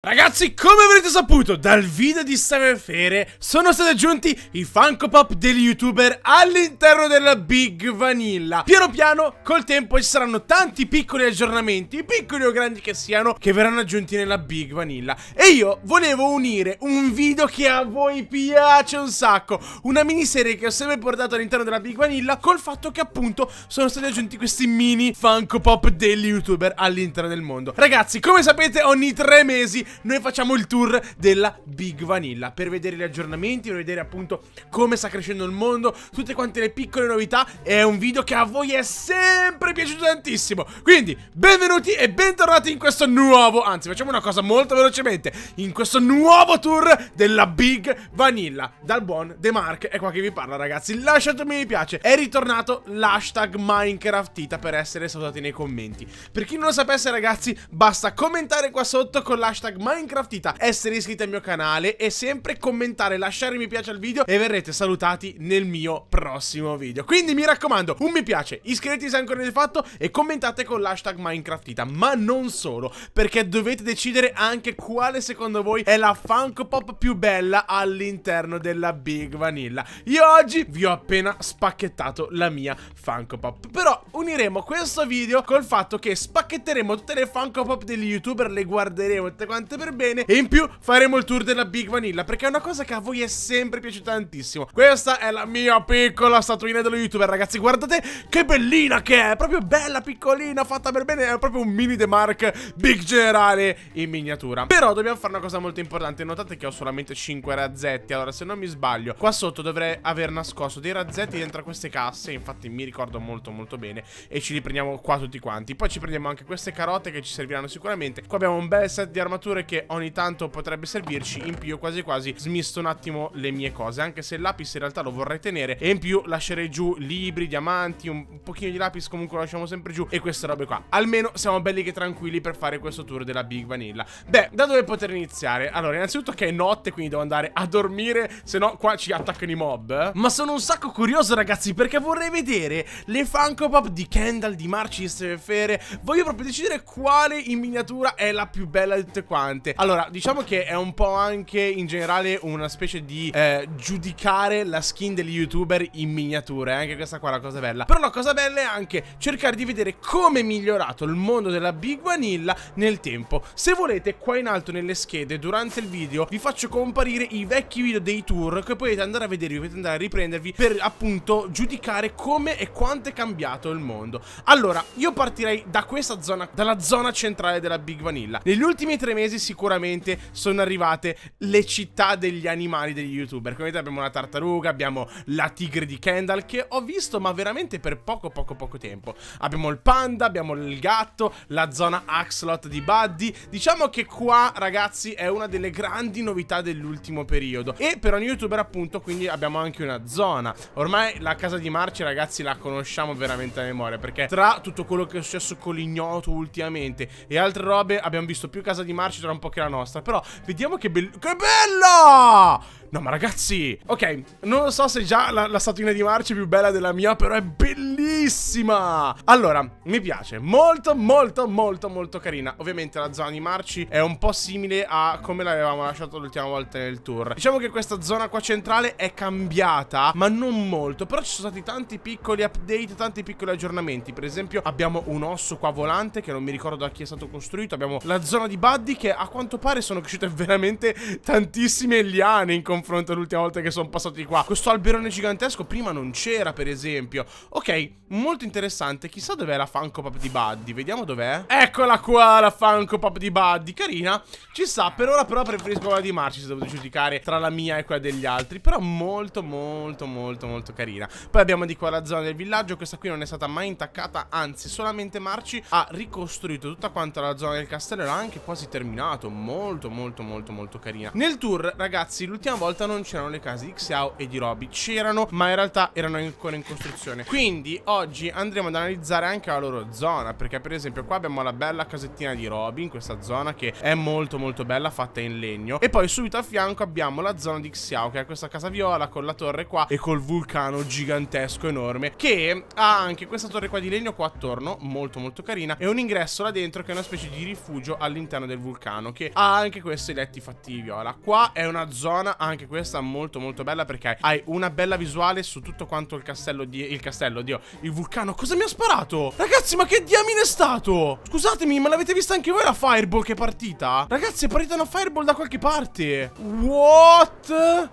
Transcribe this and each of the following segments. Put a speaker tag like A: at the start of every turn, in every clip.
A: Ragazzi, come avrete saputo dal video di Fere, sono stati aggiunti i Funko Pop degli YouTuber all'interno della Big Vanilla. Piano piano, col tempo ci saranno tanti piccoli aggiornamenti, piccoli o grandi che siano, che verranno aggiunti nella Big Vanilla. E io volevo unire un video che a voi piace un sacco, una miniserie che ho sempre portato all'interno della Big Vanilla, col fatto che appunto sono stati aggiunti questi mini Funko Pop degli YouTuber all'interno del mondo. Ragazzi, come sapete ogni tre mesi noi facciamo il tour della Big Vanilla per vedere gli aggiornamenti, per vedere appunto come sta crescendo il mondo, tutte quante le piccole novità. È un video che a voi è sempre piaciuto tantissimo. Quindi, benvenuti e bentornati in questo nuovo, anzi facciamo una cosa molto velocemente, in questo nuovo tour della Big Vanilla. Dal buon De Mark è qua che vi parla ragazzi, lasciate lasciatemi mi piace. È ritornato l'hashtag Minecraftita per essere salutati nei commenti. Per chi non lo sapesse ragazzi, basta commentare qua sotto con l'hashtag Minecraftita, essere iscritti al mio canale e sempre commentare, lasciare mi piace al video e verrete salutati nel mio prossimo video. Quindi mi raccomando, un mi piace, iscrivetevi se ancora non avete fatto e commentate con l'hashtag Minecraftita, ma non solo, perché dovete decidere anche quale secondo voi è la Funko Pop più bella all'interno della Big Vanilla. Io oggi vi ho appena spacchettato la mia Funko Pop, però uniremo questo video col fatto che spacchetteremo tutte le Funko Pop degli youtuber, le guarderemo tutte quante veramente per bene E in più faremo il tour della Big Vanilla Perché è una cosa che a voi è sempre piaciuta tantissimo Questa è la mia piccola statuina dello youtuber ragazzi Guardate che bellina che è Proprio bella, piccolina, fatta per bene È proprio un mini The Mark Big Generale in miniatura Però dobbiamo fare una cosa molto importante Notate che ho solamente 5 razzetti Allora se non mi sbaglio Qua sotto dovrei aver nascosto dei razzetti dentro queste casse Infatti mi ricordo molto molto bene E ci li prendiamo qua tutti quanti Poi ci prendiamo anche queste carote che ci serviranno sicuramente Qua abbiamo un bel set di armature creature che ogni tanto potrebbe servirci in più quasi quasi smisto un attimo le mie cose anche se il lapis in realtà lo vorrei tenere e in più lascerei giù libri, diamanti un pochino di lapis comunque lo lasciamo sempre giù e queste robe qua almeno siamo belli che tranquilli per fare questo tour della Big Vanilla beh da dove poter iniziare? allora innanzitutto che è notte quindi devo andare a dormire se no qua ci attaccano i mob ma sono un sacco curioso ragazzi perché vorrei vedere le Funko Pop di Kendall, di Marcis Fere voglio proprio decidere quale in miniatura è la più bella di tutte quante interessante. Allora, diciamo che è un po' anche in generale una specie di eh, giudicare la skin degli youtuber in miniature. Eh, anche questa qua è la cosa bella. Però la cosa bella è anche cercare di vedere come è migliorato il mondo della Big Vanilla nel tempo. Se volete, qua in alto nelle schede, durante il video, vi faccio comparire i vecchi video dei tour che potete andare a vedere, potete andare a riprendervi per appunto giudicare come e quanto è cambiato il mondo. Allora, io partirei da questa zona, dalla zona centrale della Big Vanilla. Negli ultimi tre mesi quasi sicuramente sono arrivate le città degli animali degli youtuber. Come vedete abbiamo la tartaruga, abbiamo la tigre di Kendall che ho visto ma veramente per poco poco poco tempo. Abbiamo il panda, abbiamo il gatto, la zona Axlot di Buddy. Diciamo che qua ragazzi è una delle grandi novità dell'ultimo periodo e per ogni youtuber appunto quindi abbiamo anche una zona. Ormai la casa di Marci ragazzi la conosciamo veramente a memoria perché tra tutto quello che è successo con l'ignoto ultimamente e altre robe abbiamo visto più casa di Marci cultura un po' che la nostra Però vediamo che bello Che bella No, ma ragazzi, ok, non lo so se già la, la statuina di Marci è più bella della mia, però è bellissima. Allora, mi piace, molto, molto, molto, molto carina. Ovviamente la zona di Marci è un po' simile a come l'avevamo lasciato l'ultima volta nel tour. Diciamo che questa zona qua centrale è cambiata, ma non molto, però ci sono stati tanti piccoli update, tanti piccoli aggiornamenti. Per esempio, abbiamo un osso qua volante che non mi ricordo da chi è stato costruito, abbiamo la zona di Buddy che a quanto pare sono cresciute veramente tantissime liane in confronto confronto all'ultima volta che sono passati qua. Questo alberone gigantesco prima non c'era, per esempio. Ok, molto interessante. Chissà dov'è la Funko Pop di Buddy. Vediamo dov'è. Eccola qua, la Funko Pop di Buddy. Carina. Ci sta. Per ora però preferisco quella di Marci, se devo giudicare tra la mia e quella degli altri. Però molto, molto, molto, molto carina. Poi abbiamo di qua la zona del villaggio. Questa qui non è stata mai intaccata. Anzi, solamente Marci ha ricostruito tutta quanta la zona del castello. E l'ha anche quasi terminato. Molto, molto, molto, molto carina. Nel tour, ragazzi, l'ultima volta volta non c'erano le case di Xiao e di Robby C'erano, ma in realtà erano ancora in costruzione. Quindi oggi andremo ad analizzare anche la loro zona, perché per esempio qua abbiamo la bella casettina di Robby in questa zona che è molto molto bella, fatta in legno. E poi subito a fianco abbiamo la zona di Xiao, che è questa casa viola con la torre qua e col vulcano gigantesco enorme, che ha anche questa torre qua di legno qua attorno, molto molto carina, e un ingresso là dentro che è una specie di rifugio all'interno del vulcano, che ha anche questi letti fatti di viola. Qua è una zona anche anche questa molto molto bella perché hai una bella visuale su tutto quanto il castello di... Il castello, oddio, il vulcano. Cosa mi ha sparato? Ragazzi, ma che diamine è stato? Scusatemi, ma l'avete vista anche voi la fireball che è partita? Ragazzi, è partita una fireball da qualche parte. What?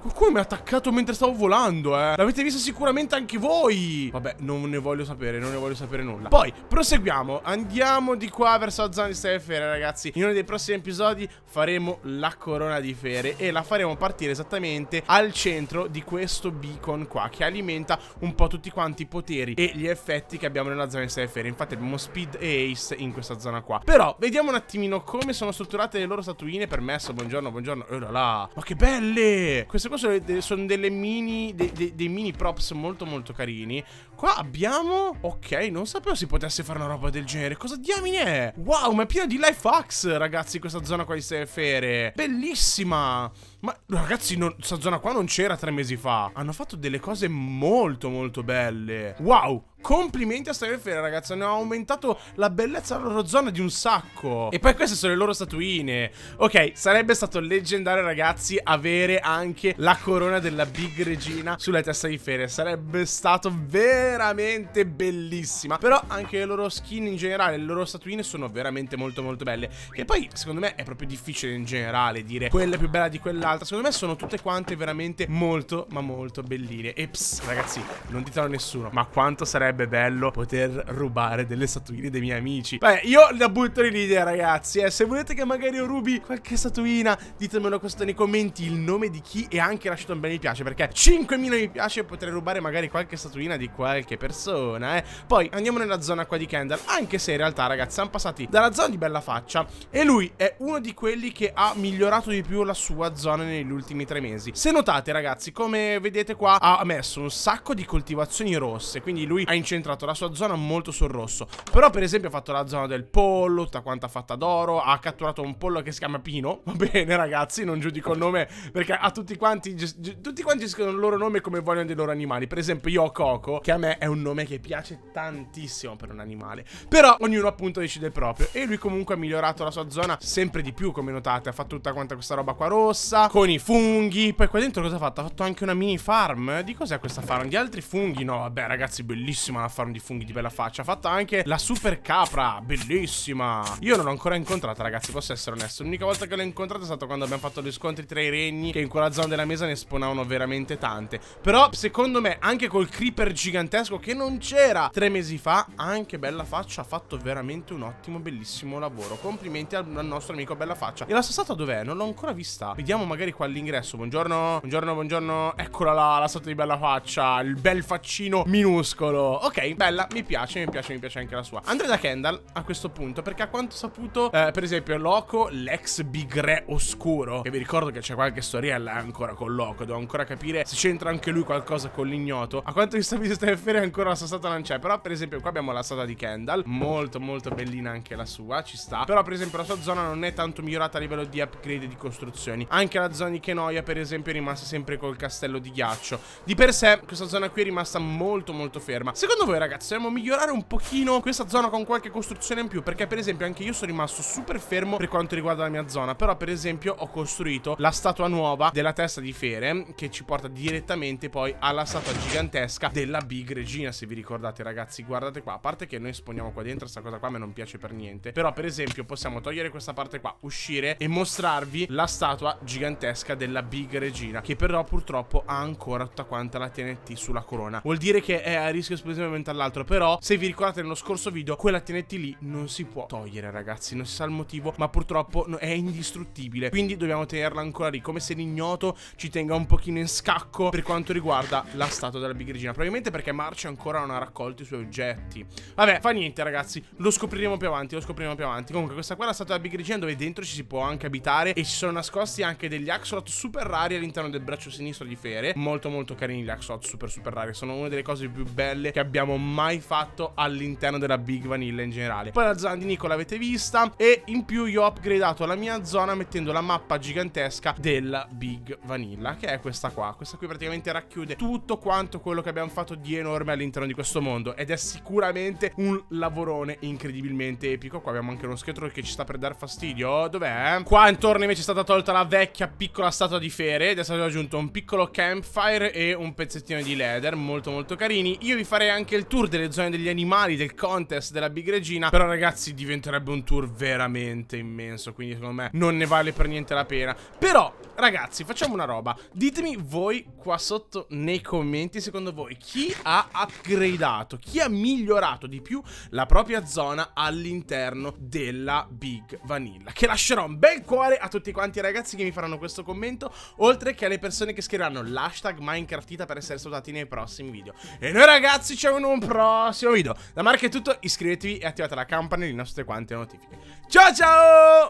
A: Qualcuno mi ha attaccato mentre stavo volando, eh L'avete visto sicuramente anche voi Vabbè, non ne voglio sapere, non ne voglio sapere nulla Poi, proseguiamo Andiamo di qua verso la zona di Stai Fere, ragazzi In uno dei prossimi episodi faremo la corona di Fere E la faremo partire esattamente al centro di questo beacon qua Che alimenta un po' tutti quanti i poteri e gli effetti che abbiamo nella zona di Stai Fere Infatti abbiamo Speed e Ace in questa zona qua Però, vediamo un attimino come sono strutturate le loro statuine Permesso, buongiorno, buongiorno Oh là là, ma che belle Queste cose sono delle mini, de, de, dei mini props molto molto carini. Qua abbiamo... Ok, non sapevo si potesse fare una roba del genere. Cosa diamine è? Wow, ma è piena di life hacks, ragazzi, questa zona qua di Sefere. Bellissima! Ma ragazzi, questa zona qua non c'era tre mesi fa. Hanno fatto delle cose molto molto belle. Wow! Complimenti a Starfair, ragazzi. Hanno aumentato la bellezza della loro zona di un sacco. E poi queste sono le loro statuine. Ok, sarebbe stato leggendario, ragazzi, avere anche la corona della Big Regina sulla testa di Fere. Sarebbe stato veramente bellissima. Però anche le loro skin in generale, le loro statuine sono veramente molto molto belle. Che poi, secondo me, è proprio difficile in generale dire quella più bella di quella un'altra. Secondo me sono tutte quante veramente molto, ma molto belline. E ps, ragazzi, non ditelo a nessuno, ma quanto sarebbe bello poter rubare delle statuine dei miei amici. Beh, io la butto in idea, ragazzi. Eh. Se volete che magari io rubi qualche statuina, ditemelo questo nei commenti, il nome di chi e anche lasciate un bel mi piace, perché 5.000 mi piace potrei rubare magari qualche statuina di qualche persona, eh. Poi andiamo nella zona qua di Kendall, anche se in realtà, ragazzi, siamo passati dalla zona di Bella Faccia e lui è uno di quelli che ha migliorato di più la sua zona italiano negli ultimi tre mesi. Se notate ragazzi, come vedete qua, ha messo un sacco di coltivazioni rosse, quindi lui ha incentrato la sua zona molto sul rosso. Però per esempio ha fatto la zona del pollo, tutta quanta fatta d'oro, ha catturato un pollo che si chiama Pino, va bene ragazzi, non giudico il nome perché a tutti quanti, tutti quanti scrivono il loro nome come vogliono dei loro animali. Per esempio io ho Coco, che a me è un nome che piace tantissimo per un animale. Però ognuno appunto decide il proprio e lui comunque ha migliorato la sua zona sempre di più come notate, ha fatto tutta quanta questa roba qua rossa, con i funghi. Poi qua dentro cosa ha fatto? Ha fatto anche una mini farm. Di cos'è questa farm? Di altri funghi? No, vabbè ragazzi, bellissima la farm di funghi di bella faccia. Ha fatto anche la super capra, bellissima. Io non l'ho ancora incontrata ragazzi, posso essere onesto. L'unica volta che l'ho incontrata è stato quando abbiamo fatto gli scontri tra i regni, che in quella zona della mesa ne spawnavano veramente tante. Però secondo me anche col creeper gigantesco che non c'era tre mesi fa, anche bella faccia ha fatto veramente un ottimo, bellissimo lavoro. Complimenti al, al nostro amico bella faccia. E la sassata dov'è? Non l'ho ancora vista. Vediamo magari magari qua all'ingresso. Buongiorno, buongiorno, buongiorno. Eccola là, la statua di bella faccia. Il bel faccino minuscolo. Ok, bella, mi piace, mi piace, mi piace anche la sua. Andrei da Kendall a questo punto, perché a quanto ho saputo, eh, per esempio, Loco, l'ex Big Re oscuro, che vi ricordo che c'è qualche storiella ancora con Loco, devo ancora capire se c'entra anche lui qualcosa con l'ignoto. A quanto mi sta vedendo Stefere ancora la sua stata non c'è, però per esempio qua abbiamo la stata di Kendall, molto molto bellina anche la sua, ci sta. Però per esempio la sua zona non è tanto migliorata a livello di upgrade di costruzioni. Anche la la zona di Kenoia per esempio è rimasta sempre col castello di ghiaccio Di per sé questa zona qui è rimasta molto molto ferma Secondo voi ragazzi dobbiamo migliorare un pochino questa zona con qualche costruzione in più Perché per esempio anche io sono rimasto super fermo per quanto riguarda la mia zona Però per esempio ho costruito la statua nuova della testa di Fere Che ci porta direttamente poi alla statua gigantesca della Big Regina se vi ricordate ragazzi Guardate qua, a parte che noi esponiamo qua dentro sta cosa qua a me non piace per niente Però per esempio possiamo togliere questa parte qua, uscire e mostrarvi la statua gigantesca gigantesca della Big Regina, che però purtroppo ha ancora tutta quanta la TNT sulla corona. Vuol dire che è a rischio esplosivamente all'altro, però se vi ricordate nello scorso video, quella TNT lì non si può togliere ragazzi, non si sa il motivo, ma purtroppo è indistruttibile, quindi dobbiamo tenerla ancora lì, come se l'ignoto ci tenga un pochino in scacco per quanto riguarda la statua della Big Regina, probabilmente perché Marcia ancora non ha raccolto i suoi oggetti. Vabbè, fa niente ragazzi, lo scopriremo più avanti, lo scopriremo più avanti. Comunque questa qua è la statua della Big Regina dove dentro ci si può anche abitare e ci sono nascosti anche degli degli axolot super rari all'interno del braccio sinistro di Fere. Molto molto carini gli axolot super super rari. Sono una delle cose più belle che abbiamo mai fatto all'interno della Big Vanilla in generale. Poi la zona di Nico l'avete vista e in più io ho upgradato la mia zona mettendo la mappa gigantesca della Big Vanilla, che è questa qua. Questa qui praticamente racchiude tutto quanto quello che abbiamo fatto di enorme all'interno di questo mondo ed è sicuramente un lavorone incredibilmente epico. Qua abbiamo anche uno scheletro che ci sta per dar fastidio. Dov'è? Qua intorno invece è stata tolta la vecchia piccola statua di fere ed è stato aggiunto un piccolo campfire e un pezzettino di leather, molto molto carini. Io vi farei anche il tour delle zone degli animali, del contest, della big regina, però ragazzi diventerebbe un tour veramente immenso, quindi secondo me non ne vale per niente la pena. Però ragazzi facciamo una roba, ditemi voi qua sotto nei commenti secondo voi chi ha upgradato, chi ha migliorato di più la propria zona all'interno della Big Vanilla, che lascerò un bel cuore a tutti quanti ragazzi che mi faranno questo commento, oltre che alle persone che scriveranno l'hashtag Minecraftita per essere salutati nei prossimi video. E noi ragazzi ci vediamo in un prossimo video. Da Marco è tutto, iscrivetevi e attivate la campanellina su tutte quante le notifiche. Ciao ciao!